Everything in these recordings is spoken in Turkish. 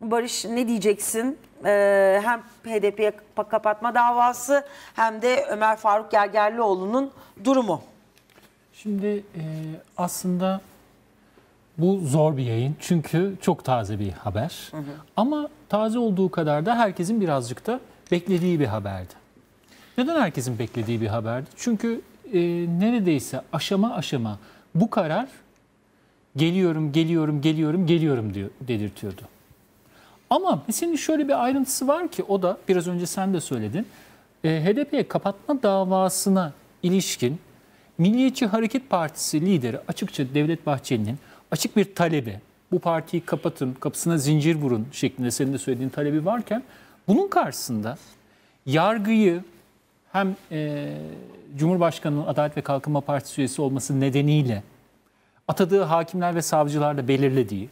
Barış ne diyeceksin? Ee, hem HDP'ye kapatma davası hem de Ömer Faruk Gergerlioğlu'nun durumu. Şimdi e, aslında bu zor bir yayın çünkü çok taze bir haber. Hı hı. Ama taze olduğu kadar da herkesin birazcık da beklediği bir haberdi. Neden herkesin beklediği bir haberdi? Çünkü e, neredeyse aşama aşama bu karar geliyorum, geliyorum, geliyorum, geliyorum diyor, dedirtiyordu. Ama meselenin şöyle bir ayrıntısı var ki o da biraz önce sen de söyledin. E, HDP'ye kapatma davasına ilişkin Milliyetçi Hareket Partisi lideri açıkça Devlet Bahçeli'nin açık bir talebi bu partiyi kapatın, kapısına zincir vurun şeklinde senin de söylediğin talebi varken bunun karşısında yargıyı hem e, Cumhurbaşkanı'nın Adalet ve Kalkınma Partisi üyesi olması nedeniyle atadığı hakimler ve savcılar da belirlediği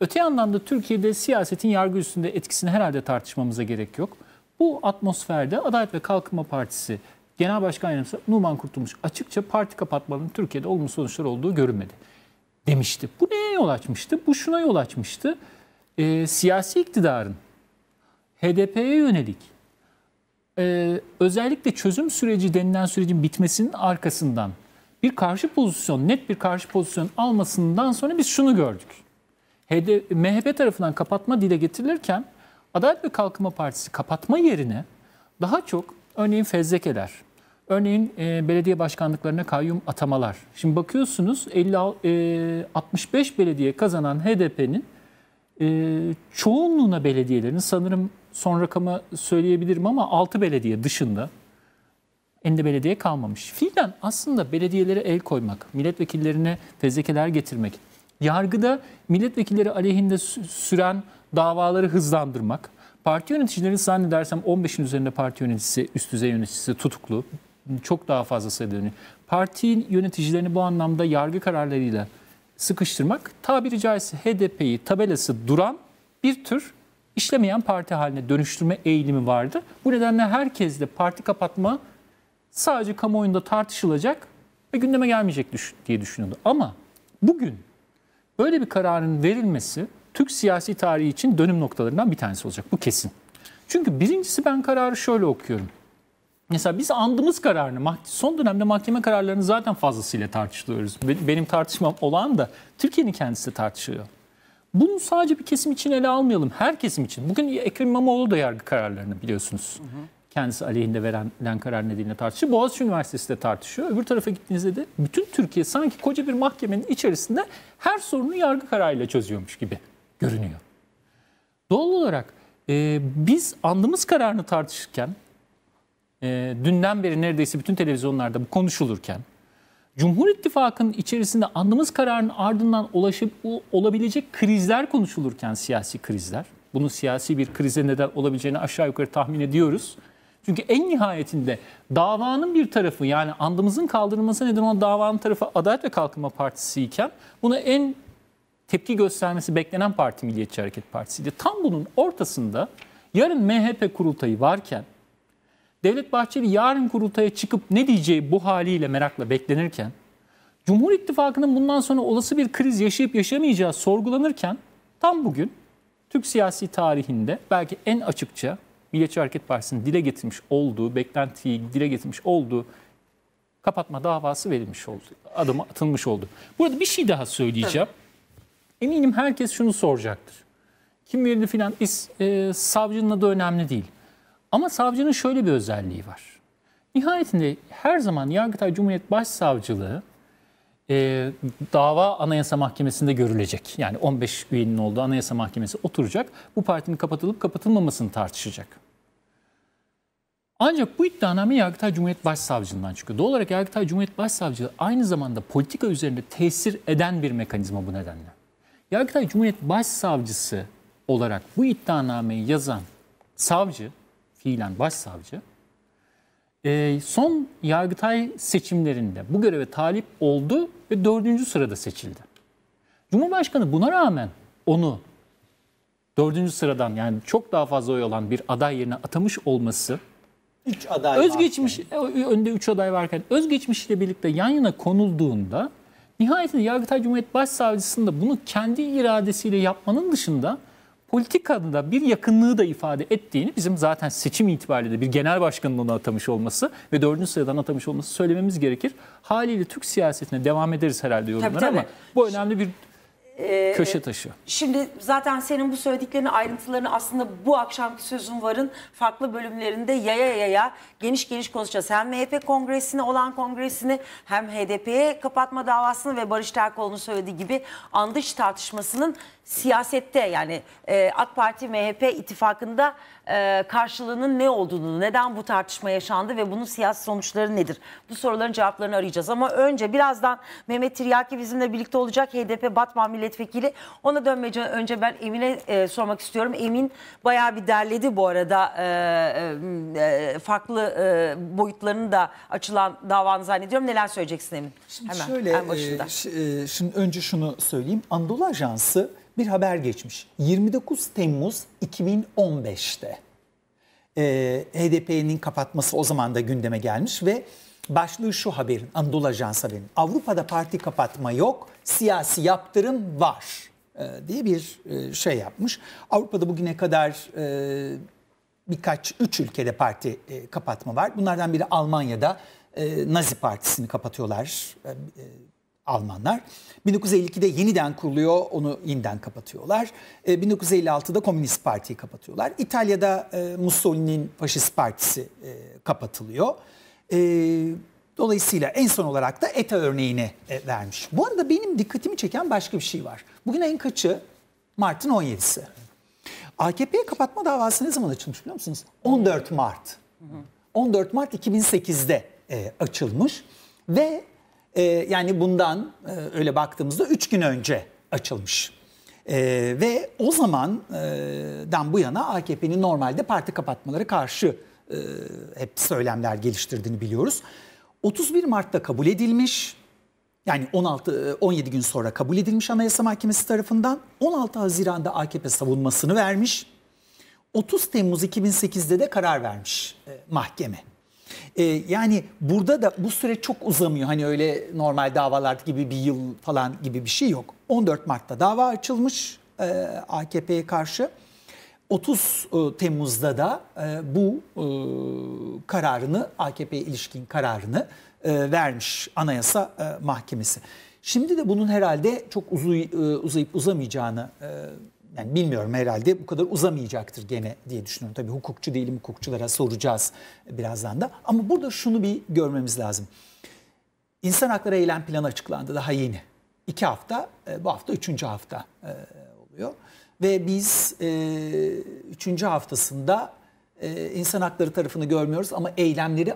Öte yandan da Türkiye'de siyasetin yargı üstünde etkisini herhalde tartışmamıza gerek yok. Bu atmosferde Adalet ve Kalkınma Partisi Genel Başkan Yardımcısı Numan Kurtulmuş açıkça parti kapatmanın Türkiye'de olumlu sonuçlar olduğu görünmedi demişti. Bu neye yol açmıştı? Bu şuna yol açmıştı. E, siyasi iktidarın HDP'ye yönelik e, özellikle çözüm süreci denilen sürecin bitmesinin arkasından bir karşı pozisyon, net bir karşı pozisyon almasından sonra biz şunu gördük. HD, MHP tarafından kapatma dile getirilirken Adalet ve Kalkınma Partisi kapatma yerine daha çok örneğin fezlekeler, örneğin e, belediye başkanlıklarına kayyum atamalar. Şimdi bakıyorsunuz 50, e, 65 belediye kazanan HDP'nin e, çoğunluğuna belediyelerin sanırım son rakamı söyleyebilirim ama 6 belediye dışında elinde belediye kalmamış. Fiilen aslında belediyelere el koymak, milletvekillerine fezlekeler getirmek, yargıda milletvekilleri aleyhinde süren davaları hızlandırmak, parti yöneticilerin zannedersem 15'in üzerinde parti yöneticisi, üst düzey yöneticisi tutuklu, çok daha fazla sayıda Parti yöneticilerini bu anlamda yargı kararlarıyla sıkıştırmak, tabiri caizse HDP'yi tabelası duran bir tür işlemeyen parti haline dönüştürme eğilimi vardı. Bu nedenle herkes de parti kapatma sadece kamuoyunda tartışılacak ve gündeme gelmeyecek diye düşünüyordu. Ama bugün Böyle bir kararın verilmesi Türk siyasi tarihi için dönüm noktalarından bir tanesi olacak. Bu kesin. Çünkü birincisi ben kararı şöyle okuyorum. Mesela biz andımız kararını, son dönemde mahkeme kararlarını zaten fazlasıyla tartışıyoruz. Benim tartışmam olan da Türkiye'nin kendisi tartışıyor. Bunu sadece bir kesim için ele almayalım. Her kesim için. Bugün Ekrem İmamoğlu da yargı kararlarını biliyorsunuz. Hı hı kendisi aleyhinde verilen karar nedeniyle tartışıyor. Boğaziçi Üniversitesi de tartışıyor. Öbür tarafa gittiğinizde de bütün Türkiye sanki koca bir mahkemenin içerisinde her sorunu yargı kararıyla çözüyormuş gibi görünüyor. Doğal olarak e, biz andımız kararını tartışırken, e, dünden beri neredeyse bütün televizyonlarda bu konuşulurken, Cumhur İttifakı'nın içerisinde andımız kararının ardından ulaşıp olabilecek krizler konuşulurken siyasi krizler, bunun siyasi bir krize neden olabileceğini aşağı yukarı tahmin ediyoruz. Çünkü en nihayetinde davanın bir tarafı yani andımızın kaldırılması neden olan davanın tarafı Adalet ve Kalkınma Partisi iken buna en tepki göstermesi beklenen parti Milliyetçi Hareket Partisi'ydi. Tam bunun ortasında yarın MHP kurultayı varken Devlet Bahçeli yarın kurultaya çıkıp ne diyeceği bu haliyle merakla beklenirken Cumhur İttifakı'nın bundan sonra olası bir kriz yaşayıp yaşamayacağı sorgulanırken tam bugün Türk siyasi tarihinde belki en açıkça Milliyetçi Hareket Partisi'nin dile getirmiş olduğu, beklentiyi dile getirmiş olduğu kapatma davası verilmiş oldu. Adımı atılmış oldu. Burada bir şey daha söyleyeceğim. Evet. Eminim herkes şunu soracaktır. Kim verildi filan e, savcının da önemli değil. Ama savcının şöyle bir özelliği var. Nihayetinde her zaman Yargıtay Cumhuriyet Başsavcılığı e, dava Anayasa Mahkemesi'nde görülecek. Yani 15 üyenin olduğu Anayasa Mahkemesi oturacak. Bu partinin kapatılıp kapatılmamasını tartışacak. Ancak bu iddianame Yargıtay Cumhuriyet Başsavcılığından çıkıyor. Doğal olarak Yargıtay Cumhuriyet Başsavcılığı aynı zamanda politika üzerinde tesir eden bir mekanizma bu nedenle. Yargıtay Cumhuriyet Başsavcısı olarak bu iddianameyi yazan savcı, fiilen başsavcı, e, son Yargıtay seçimlerinde bu göreve talip oldu ve dördüncü sırada seçildi. Cumhurbaşkanı buna rağmen onu dördüncü sıradan yani çok daha fazla oy olan bir aday yerine atamış olması 3 aday özgeçmiş varken. E, önde 3 aday varken özgeçmişle birlikte yan yana konulduğunda nihayetinde Yargıtay Cumhuriyet Başsavcısında bunu kendi iradesiyle yapmanın dışında politikada bir yakınlığı da ifade ettiğini bizim zaten seçim itibariyle de bir genel başkanlığına atamış olması ve dördüncü sıradan atamış olması söylememiz gerekir. Haliyle Türk siyasetine devam ederiz herhalde yorumlara ama bu önemli bir ee, Köşe taşı. Şimdi zaten senin bu söylediklerini ayrıntılarını aslında bu akşamki sözün varın farklı bölümlerinde yaya yaya geniş geniş konuşacağız. Hem MHP Kongresini olan kongresini hem HDP'ye kapatma davasını ve Barış Terkoğlu'nun söylediği gibi andış tartışmasının siyasette yani e, AK Parti MHP ittifakında e, karşılığının ne olduğunu, neden bu tartışma yaşandı ve bunun siyasi sonuçları nedir? Bu soruların cevaplarını arayacağız ama önce birazdan Mehmet Tiryaki bizimle birlikte olacak HDP Batman milletvekili. Ona dönmeden önce ben Emin'e e, sormak istiyorum. Emin bayağı bir derledi bu arada e, e, e farklı e, boyutlarını da açılan davanı zannediyorum. Neler söyleyeceksin Emin? Şimdi Hemen, şöyle, en başında. E, şimdi e, önce şunu söyleyeyim. Anadolu Ajansı bir haber geçmiş. 29 Temmuz 2015'te ee, HDP'nin kapatması o zaman da gündeme gelmiş ve başlığı şu haberin, Anadolu Ajansı haberin. Avrupa'da parti kapatma yok, siyasi yaptırım var e, diye bir e, şey yapmış. Avrupa'da bugüne kadar e, birkaç, üç ülkede parti kapatma var. Bunlardan biri Almanya'da Nazi Partisi'ni kapatıyorlar. Almanlar. 1952'de yeniden kuruluyor, onu yeniden kapatıyorlar. 1956'da ee, Komünist Parti'yi kapatıyorlar. İtalya'da e, Mussolini'nin Faşist Partisi e, kapatılıyor. Ee, dolayısıyla en son olarak da ETA örneğini e, vermiş. Bu arada benim dikkatimi çeken başka bir şey var. Bugün en kaçı? Mart'ın 17'si. AKP'ye kapatma davası ne zaman açılmış biliyor musunuz? 14 Mart. 14 Mart 2008'de açılmış ve e, yani bundan e, öyle baktığımızda 3 gün önce açılmış. E, ve o zamandan e, bu yana AKP'nin normalde parti kapatmaları karşı e, hep söylemler geliştirdiğini biliyoruz. 31 Mart'ta kabul edilmiş. Yani 16 17 e, gün sonra kabul edilmiş Anayasa Mahkemesi tarafından 16 Haziran'da AKP savunmasını vermiş. 30 Temmuz 2008'de de karar vermiş e, mahkeme. E, yani burada da bu süre çok uzamıyor. Hani öyle normal davalar gibi bir yıl falan gibi bir şey yok. 14 Mart'ta dava açılmış e, AKP'ye karşı. 30 e, Temmuz'da da e, bu e, kararını AKP'ye ilişkin kararını e, vermiş Anayasa e, Mahkemesi. Şimdi de bunun herhalde çok uzay, e, uzayıp uzamayacağını e, yani bilmiyorum herhalde bu kadar uzamayacaktır gene diye düşünüyorum. Tabii hukukçu değilim hukukçulara soracağız birazdan da. Ama burada şunu bir görmemiz lazım. İnsan hakları eylem planı açıklandı daha yeni. İki hafta, e, bu hafta üçüncü hafta e, oluyor. Ve biz e, üçüncü haftasında insan hakları tarafını görmüyoruz ama eylemleri